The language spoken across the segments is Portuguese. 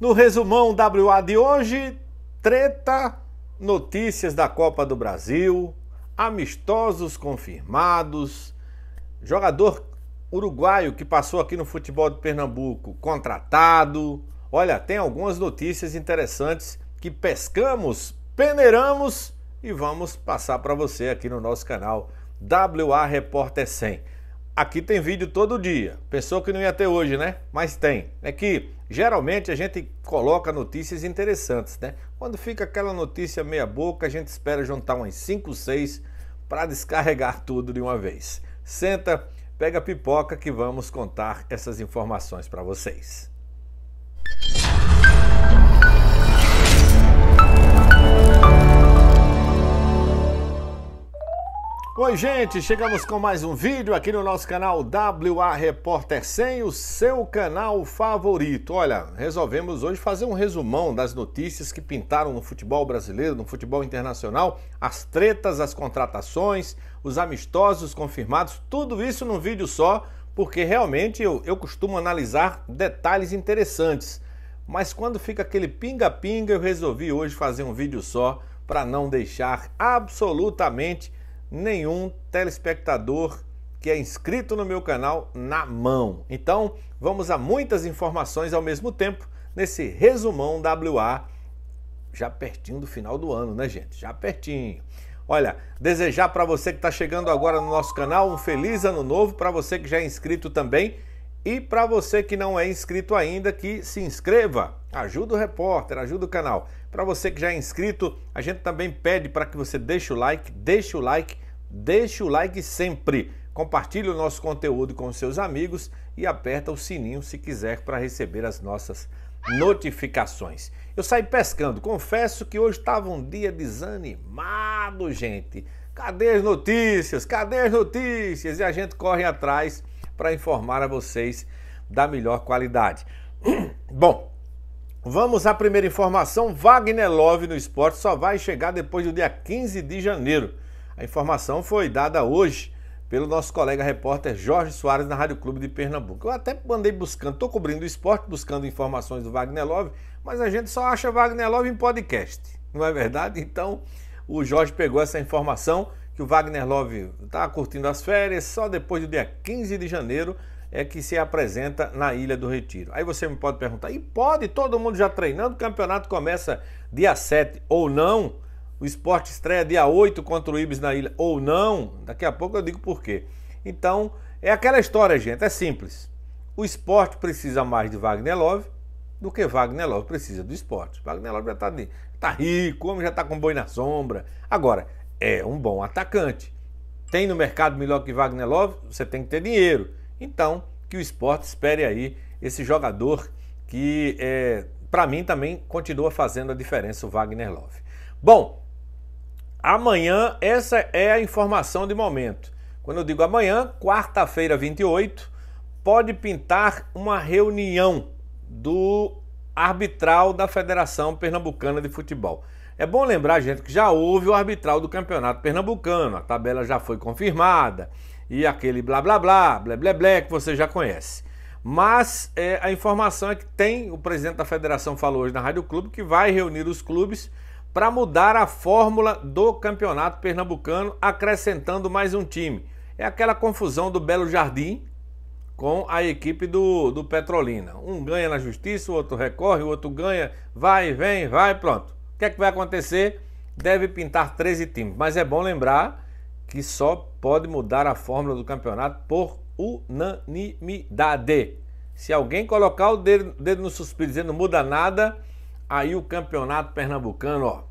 No resumão WA de hoje, treta, notícias da Copa do Brasil, amistosos confirmados, jogador uruguaio que passou aqui no futebol de Pernambuco contratado. Olha, tem algumas notícias interessantes que pescamos, peneiramos e vamos passar para você aqui no nosso canal WA Repórter 100. Aqui tem vídeo todo dia. Pensou que não ia ter hoje, né? Mas tem. É que geralmente a gente coloca notícias interessantes, né? Quando fica aquela notícia meia boca, a gente espera juntar umas 5, 6 para descarregar tudo de uma vez. Senta, pega a pipoca que vamos contar essas informações para vocês. Oi, gente, chegamos com mais um vídeo aqui no nosso canal WA Repórter 100, o seu canal favorito. Olha, resolvemos hoje fazer um resumão das notícias que pintaram no futebol brasileiro, no futebol internacional, as tretas, as contratações, os amistosos confirmados, tudo isso num vídeo só, porque realmente eu, eu costumo analisar detalhes interessantes. Mas quando fica aquele pinga-pinga, eu resolvi hoje fazer um vídeo só para não deixar absolutamente nenhum telespectador que é inscrito no meu canal na mão. Então, vamos a muitas informações ao mesmo tempo nesse resumão WA, já pertinho do final do ano, né, gente? Já pertinho. Olha, desejar para você que está chegando agora no nosso canal um feliz ano novo, para você que já é inscrito também e para você que não é inscrito ainda, que se inscreva, ajuda o repórter, ajuda o canal. Para você que já é inscrito, a gente também pede para que você deixe o like, deixe o like, deixe o like sempre. Compartilhe o nosso conteúdo com seus amigos e aperta o sininho se quiser para receber as nossas notificações. Eu saí pescando, confesso que hoje estava um dia desanimado, gente. Cadê as notícias? Cadê as notícias? E a gente corre atrás para informar a vocês da melhor qualidade. Bom, Vamos à primeira informação. Wagner Love no esporte só vai chegar depois do dia 15 de janeiro. A informação foi dada hoje pelo nosso colega repórter Jorge Soares na Rádio Clube de Pernambuco. Eu até andei buscando, estou cobrindo o esporte, buscando informações do Wagner Love, mas a gente só acha Wagner Love em podcast, não é verdade? Então o Jorge pegou essa informação que o Wagner Love está curtindo as férias só depois do dia 15 de janeiro é que se apresenta na Ilha do Retiro. Aí você me pode perguntar, e pode todo mundo já treinando? O campeonato começa dia 7 ou não? O esporte estreia dia 8 contra o Ibis na Ilha ou não? Daqui a pouco eu digo por quê. Então, é aquela história, gente, é simples. O esporte precisa mais de Wagner Love do que Wagner Love precisa do esporte. Wagner Love já está tá rico, o homem já está com boi na sombra. Agora, é um bom atacante. Tem no mercado melhor que Wagner Love? Você tem que ter dinheiro. Então, que o esporte espere aí esse jogador que, é, para mim, também continua fazendo a diferença, o Wagner Love. Bom, amanhã, essa é a informação de momento. Quando eu digo amanhã, quarta-feira, 28, pode pintar uma reunião do arbitral da Federação Pernambucana de Futebol. É bom lembrar, gente, que já houve o arbitral do Campeonato Pernambucano, a tabela já foi confirmada, e aquele blá blá blá, blé blé blé que você já conhece. Mas é, a informação é que tem, o presidente da federação falou hoje na Rádio Clube que vai reunir os clubes para mudar a fórmula do campeonato pernambucano, acrescentando mais um time. É aquela confusão do Belo Jardim com a equipe do, do Petrolina. Um ganha na justiça, o outro recorre, o outro ganha, vai, vem, vai, pronto. O que é que vai acontecer? Deve pintar 13 times, mas é bom lembrar que só pode mudar a fórmula do campeonato por unanimidade. Se alguém colocar o dedo, dedo no suspiro dizendo muda nada, aí o campeonato pernambucano, ó,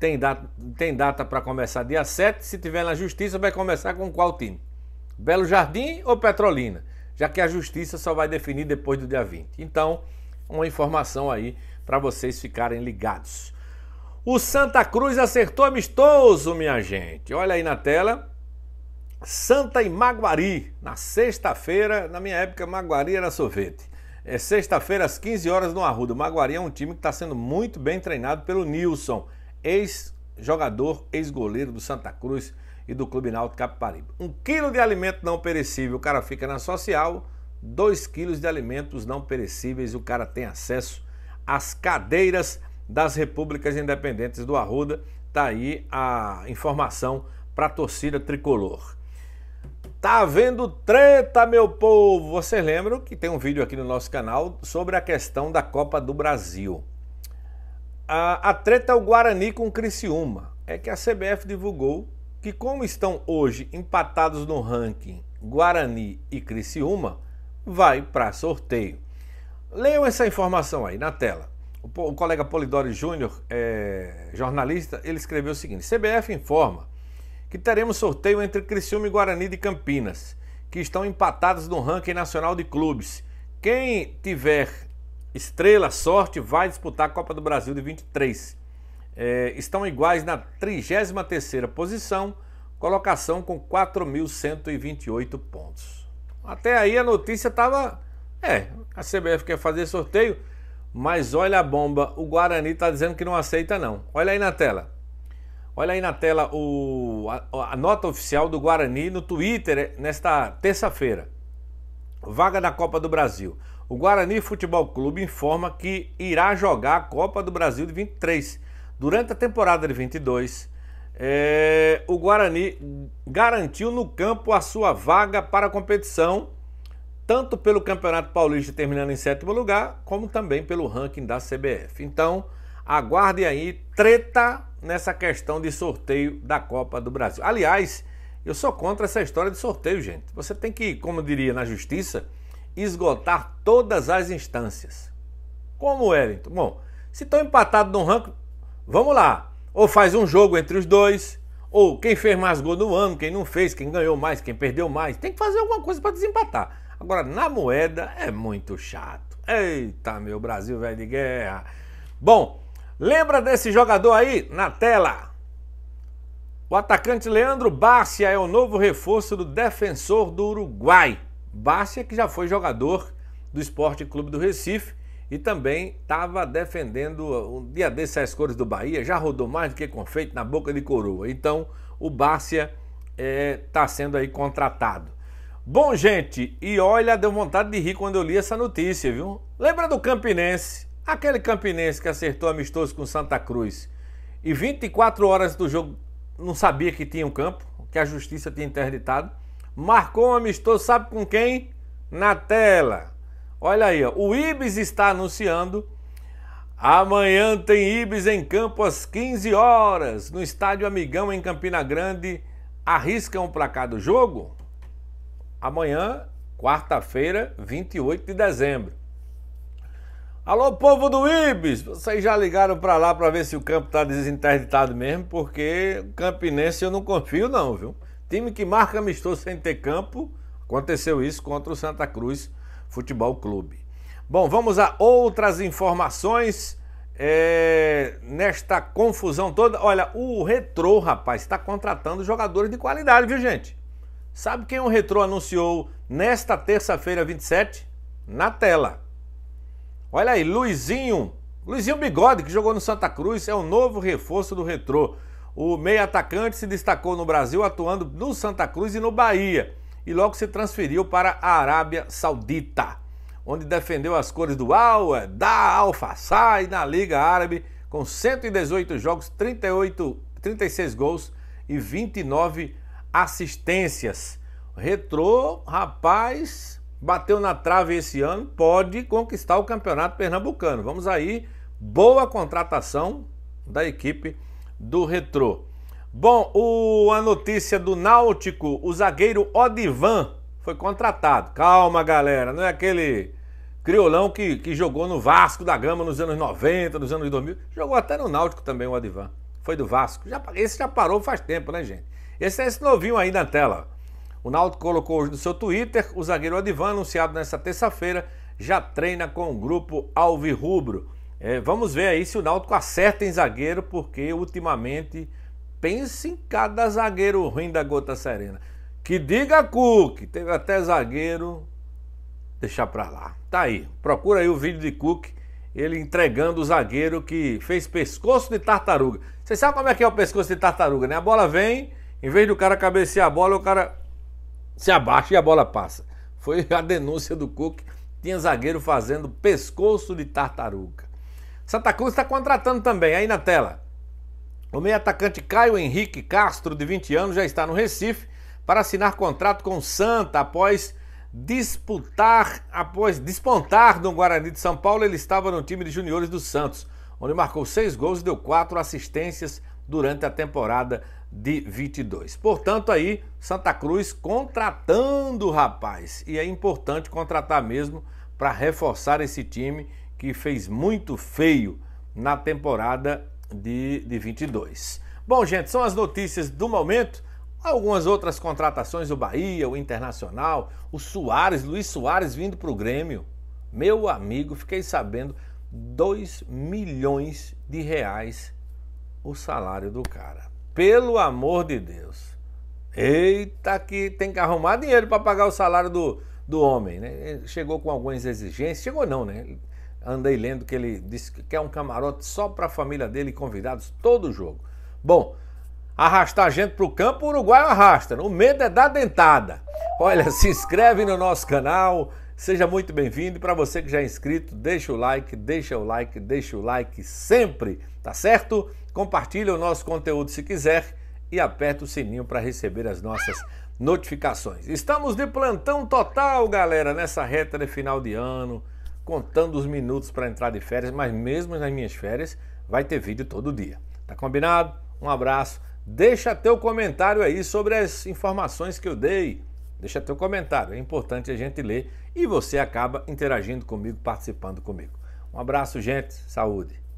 tem data, tem data para começar dia 7. Se tiver na justiça, vai começar com qual time? Belo Jardim ou Petrolina? Já que a justiça só vai definir depois do dia 20. Então, uma informação aí para vocês ficarem ligados. O Santa Cruz acertou amistoso, minha gente. Olha aí na tela. Santa e Maguari, na sexta-feira, na minha época Maguari era sorvete. É sexta-feira às 15 horas no Arruda. Maguari é um time que está sendo muito bem treinado pelo Nilson, ex-jogador, ex-goleiro do Santa Cruz e do Clube Náutico Capibaribe. Um quilo de alimento não perecível o cara fica na social, dois quilos de alimentos não perecíveis o cara tem acesso às cadeiras das Repúblicas Independentes do Arruda. Tá aí a informação para a torcida tricolor. Tá havendo treta, meu povo! Vocês lembram que tem um vídeo aqui no nosso canal sobre a questão da Copa do Brasil. A, a treta é o Guarani com o Criciúma. É que a CBF divulgou que, como estão hoje empatados no ranking Guarani e Criciúma, vai para sorteio. Leiam essa informação aí na tela o, colega Polidori Júnior, é, jornalista, ele escreveu o seguinte: CBF informa que teremos sorteio entre Criciúma e Guarani de Campinas, que estão empatados no ranking nacional de clubes. Quem tiver estrela, sorte, vai disputar a Copa do Brasil de 23. É, estão iguais na 33 posição, colocação com 4.128 pontos. Até aí a notícia estava... É, a CBF quer fazer sorteio, mas olha a bomba, o Guarani está dizendo que não aceita não. Olha aí na tela. Olha aí na tela o, a, a nota oficial do Guarani no Twitter eh, nesta terça-feira. Vaga da Copa do Brasil. O Guarani Futebol Clube informa que irá jogar a Copa do Brasil de 23. Durante a temporada de 22, é, eh, o Guarani garantiu no campo a sua vaga para a competição tanto pelo Campeonato Paulista terminando em sétimo lugar, como também pelo ranking da CBF. Então, aguardem aí treta nessa questão de sorteio da Copa do Brasil. Aliás, eu sou contra essa história de sorteio, gente. Você tem que, como diria na justiça, esgotar todas as instâncias. Como, Wellington? Bom, se estão empatados no ranking, vamos lá. Ou faz um jogo entre os dois, ou quem fez mais gol no ano, quem não fez, quem ganhou mais, quem perdeu mais. Tem que fazer alguma coisa para desempatar. Agora, na moeda é muito chato. Eita, meu Brasil velho de guerra. Bom, lembra desse jogador aí na tela? O atacante Leandro Bárcia é o novo reforço do defensor do Uruguai. Bárcia, que já foi jogador do Esporte Clube do Recife e também estava defendendo um dia desses as cores do Bahia, já rodou mais do que confeito na boca de coroa. Então, o Bárcia está é, tá sendo aí contratado. Bom, gente, e olha, deu vontade de rir quando eu li essa notícia, viu? Lembra do Campinense? Aquele Campinense que acertou amistoso com Santa Cruz e 24 horas do jogo não sabia que tinha um campo, que a justiça tinha interditado. Marcou um amistoso, sabe com quem? Na tela. Olha aí, ó. o Ibis está anunciando. Amanhã tem Ibis em campo às 15 horas, no estádio Amigão em Campina Grande. Arriscam um o placar do jogo? amanhã, quarta-feira, 28 de dezembro. Alô, povo do Ibis! Vocês já ligaram para lá para ver se o campo está desinterditado mesmo, porque o Campinense eu não confio, não, viu? Time que marca amistoso sem ter campo, aconteceu isso contra o Santa Cruz Futebol Clube. Bom, vamos a outras informações. É, nesta confusão toda. Olha, o Retrô, rapaz, está contratando jogadores de qualidade, viu, gente? Sabe quem o Retro anunciou nesta terça-feira 27? Na tela. Olha aí, Luizinho. Luizinho Bigode, que jogou no Santa Cruz, é o novo reforço do Retro. O meio atacante se destacou no Brasil atuando no Santa Cruz e no Bahia e logo se transferiu para a Arábia Saudita, onde defendeu as cores do Al, é, da Al Fassai na Liga Árabe com 118 jogos, 38, 36 gols e 29 assistências. Retrô, rapaz, bateu na trave esse ano, pode conquistar o Campeonato Pernambucano. Vamos aí, boa contratação da equipe do Retrô. Bom, o, a notícia do Náutico, o zagueiro Odivan foi contratado. Calma, galera, não é aquele criolão que, que jogou no Vasco da Gama nos anos 90, nos anos 2000. Jogou até no Náutico também o Odivan. Foi do Vasco. Já, esse já parou faz tempo, né, gente? Esse é esse novinho aí na tela. O Náutico colocou hoje no seu Twitter, o zagueiro Adivan, anunciado nesta terça-feira, já treina com o grupo Alvirrubro. É, vamos ver aí se o Náutico acerta em zagueiro, porque ultimamente pensa em cada zagueiro ruim da gota serena. Que diga Cook, teve até zagueiro, deixar pra lá. Tá aí, procura aí o vídeo de Cook, ele entregando o zagueiro que fez pescoço de tartaruga. Vocês sabem como é que é o pescoço de tartaruga, né? A bola vem em vez do cara cabecear a bola, o cara se abaixa e a bola passa. Foi a denúncia do Cook. Tinha zagueiro fazendo pescoço de tartaruga. Santa Cruz está contratando também, aí na tela. O meio atacante Caio Henrique Castro, de 20 anos, já está no Recife para assinar contrato com o Santa após disputar, após despontar no Guarani de São Paulo, ele estava no time de juniores do Santos onde marcou seis gols e deu quatro assistências durante a temporada de 22. Portanto, aí Santa Cruz contratando o rapaz. E é importante contratar mesmo para reforçar esse time que fez muito feio na temporada de, de 22. Bom, gente, são as notícias do momento. Algumas outras contratações, o Bahia, o Internacional, o Soares, Luiz Soares vindo para o Grêmio. Meu amigo, fiquei sabendo 2 milhões de reais o salário do cara. Pelo amor de Deus. Eita, que tem que arrumar dinheiro para pagar o salário do, do homem. Né? Chegou com algumas exigências. Chegou não, né? Andei lendo que ele disse que quer um camarote só para a família dele, convidados todo jogo. Bom, arrastar gente para o campo, o Uruguai arrasta. O medo é dar dentada. Olha, se inscreve no nosso canal Seja muito bem-vindo. E para você que já é inscrito, deixa o like, deixa o like, deixa o like sempre, tá certo? Compartilha o nosso conteúdo se quiser e aperta o sininho para receber as nossas notificações. Estamos de plantão total, galera, nessa reta de final de ano, contando os minutos para entrar de férias, mas mesmo nas minhas férias vai ter vídeo todo dia. Tá combinado? Um abraço. Deixa teu comentário aí sobre as informações que eu dei Deixa teu comentário, é importante a gente ler e você acaba interagindo comigo, participando comigo. Um abraço, gente. Saúde.